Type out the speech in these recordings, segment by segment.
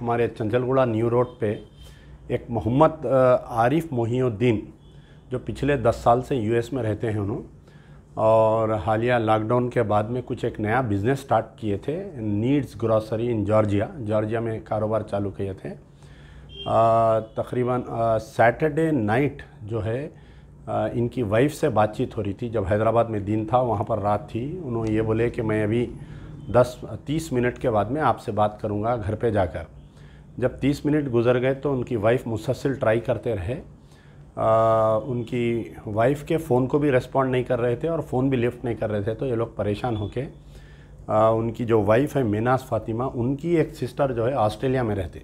हमारे Chanchalguda new road पे एक मोहम्मद आरिफ मोहिउद्दीन जो पिछले दस साल से यूएस में रहते हैं उन्होंने और हालिया लॉकडाउन के बाद में कुछ एक नया बिज़नेस स्टार्ट किए थे needs grocery in Georgia Georgia में कारोबार चालू किए थे तकरीबन सैटरडे नाइट जो है आ, इनकी वाइफ से बातचीत हो रही थी जब हैदराबाद में दिन था वहाँ पर रात थी उन्होंने ये बोले कि मैं अभी दस तीस मिनट के बाद में आपसे बात करूँगा घर पे जाकर जब 30 मिनट गुजर गए तो उनकी वाइफ मुसलसिल ट्राई करते रहे आ, उनकी वाइफ के फ़ोन को भी रेस्पॉन्ड नहीं कर रहे थे और फ़ोन भी लिफ्ट नहीं कर रहे थे तो ये लोग परेशान होके उनकी जो वाइफ है मेनास फातिमा उनकी एक सिस्टर जो है ऑस्ट्रेलिया में रहते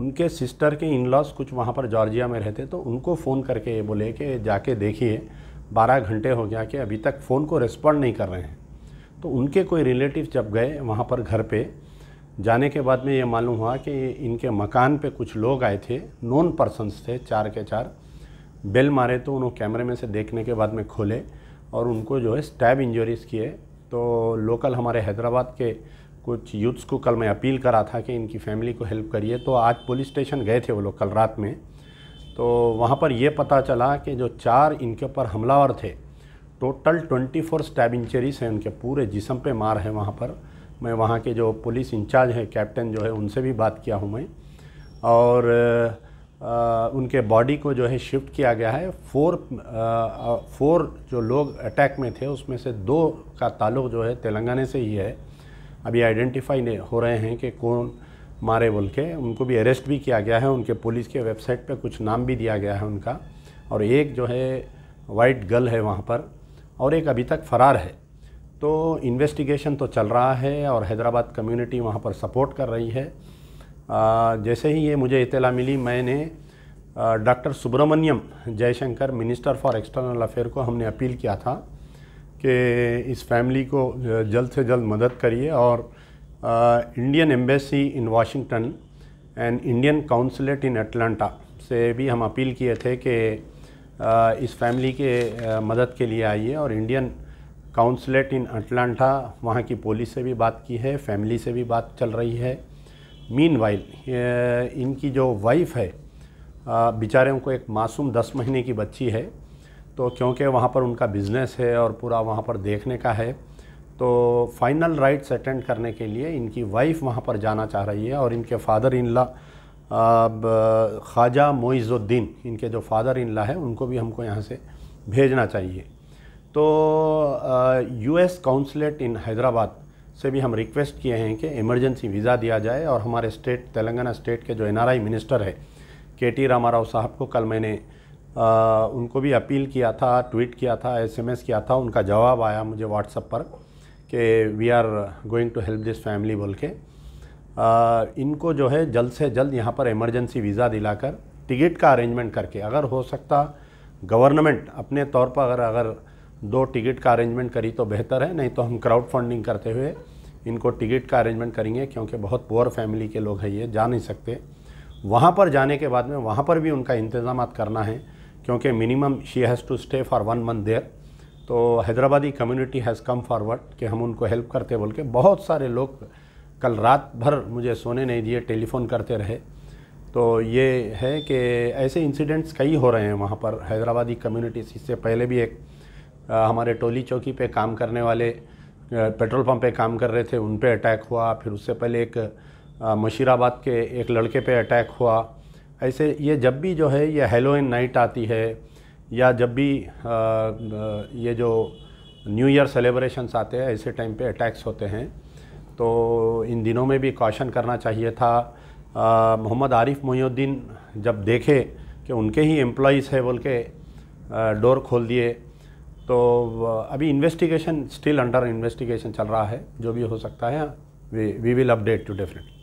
उनके सिस्टर के इन लॉज कुछ वहाँ पर जॉर्जिया में रहते तो उनको फ़ोन करके ये बोले कि जाके देखिए बारह घंटे हो गया कि अभी तक फ़ोन को रेस्पॉन्ड नहीं कर रहे हैं तो उनके कोई रिलेटिव जब गए वहाँ पर घर पर जाने के बाद में ये मालूम हुआ कि इनके मकान पे कुछ लोग आए थे नॉन पर्सनस थे चार के चार बेल मारे तो उन्होंने कैमरे में से देखने के बाद में खोले और उनको जो है स्टैब इंजरीज किए तो लोकल हमारे हैदराबाद के कुछ यूथ्स को कल मैं अपील करा था कि इनकी फैमिली को हेल्प करिए तो आज पुलिस स्टेशन गए थे वो लोग कल रात में तो वहाँ पर ये पता चला कि जो चार इनके ऊपर हमलावर थे total twenty four stab injuries हैं उनके पूरे जिसम पे मार है वहाँ पर मैं वहाँ के जो पुलिस इंचार्ज हैं कैप्टन जो है उनसे भी बात किया हूँ मैं और आ, उनके बॉडी को जो है शिफ्ट किया गया है फोर आ, फोर जो लोग अटैक में थे उसमें से दो का ताल्लुक जो है तेलंगाना से ही है अभी आइडेंटिफाई हो रहे हैं कि कौन मारे बोल के उनको भी अरेस्ट भी किया गया है उनके पुलिस के वेबसाइट पे कुछ नाम भी दिया गया है उनका और एक जो है वाइट गर्ल है वहाँ पर और एक अभी तक फ़रार है तो इन्वेस्टिगेशन तो चल रहा है और हैदराबाद कम्युनिटी वहाँ पर सपोर्ट कर रही है आ, जैसे ही ये मुझे इतला मिली मैंने doctor Subrahmanyam Jaishankar minister for external affair को हमने अपील किया था कि इस फैमिली को जल्द से जल्द मदद करिए और Indian embassy in Washington and Indian consulate in Atlanta से भी हम अपील किए थे कि इस फैमिली के मदद के लिए आइए और इंडियन काउंसलेट इन अटलांटा वहाँ की पुलिस से भी बात की है फैमिली से भी बात चल रही है मीन वाइल इनकी जो वाइफ है बेचारे को एक मासूम दस महीने की बच्ची है तो क्योंकि वहाँ पर उनका बिज़नेस है और पूरा वहाँ पर देखने का है तो फाइनल राइट्स अटेंड करने के लिए इनकी वाइफ वहाँ पर जाना चाह रही है और इनके फादर इन ला ख्वाजा मोइज़ुद्दीन इनके जो फादर इन ला है उनको भी हमको यहाँ से भेजना चाहिए तो यूएस काउंसलेट इन हैदराबाद से भी हम रिक्वेस्ट किए हैं कि इमरजेंसी वीज़ा दिया जाए और हमारे स्टेट तेलंगाना स्टेट के जो एनआरआई मिनिस्टर है के टी रामाराव साहब को कल मैंने आ, उनको भी अपील किया था ट्वीट किया था एसएमएस किया था उनका जवाब आया मुझे व्हाट्सअप पर कि we are going to help this family बोल के आ, इनको जो है जल्द से जल्द यहाँ पर इमरजेंसी वीज़ा दिलाकर टिकट का अरेंजमेंट करके अगर हो सकता गवर्नमेंट अपने तौर पर अगर अगर दो टिकट का अरेंजमेंट करी तो बेहतर है नहीं तो हम क्राउड फंडिंग करते हुए इनको टिकट का अरेंजमेंट करेंगे क्योंकि बहुत पुअर फैमिली के लोग हैं ये जा नहीं सकते वहाँ पर जाने के बाद में वहाँ पर भी उनका इंतज़ाम करना है क्योंकि minimum she has to stay for one month there तो Hyderabadi community has come forward कि हम उनको हेल्प करते बोल के बहुत सारे लोग कल रात भर मुझे सोने नहीं दिए टेलीफ़ोन करते रहे तो ये है कि ऐसे इंसिडेंट्स कई हो रहे हैं वहाँ पर हैदराबादी कम्युनिटीज़ इससे पहले भी एक हमारे टोली चौकी पे काम करने वाले पेट्रोल पंप पे काम कर रहे थे उन पे अटैक हुआ फिर उससे पहले एक मशीराबाद के एक लड़के पे अटैक हुआ ऐसे ये जब भी जो है ये हेलोइन नाइट आती है या जब भी ये जो न्यू ईयर सेलिब्रेशंस आते हैं ऐसे टाइम पे अटैक्स होते हैं तो इन दिनों में भी कॉशन करना चाहिए था मोहम्मद आरिफ मोहुद्दीन जब देखे कि उनके ही एम्प्लॉज़ है बोल के डोर खोल दिए तो अभी इन्वेस्टिगेशन स्टिल अंडर इन्वेस्टिगेशन चल रहा है जो भी हो सकता है we will update to definitely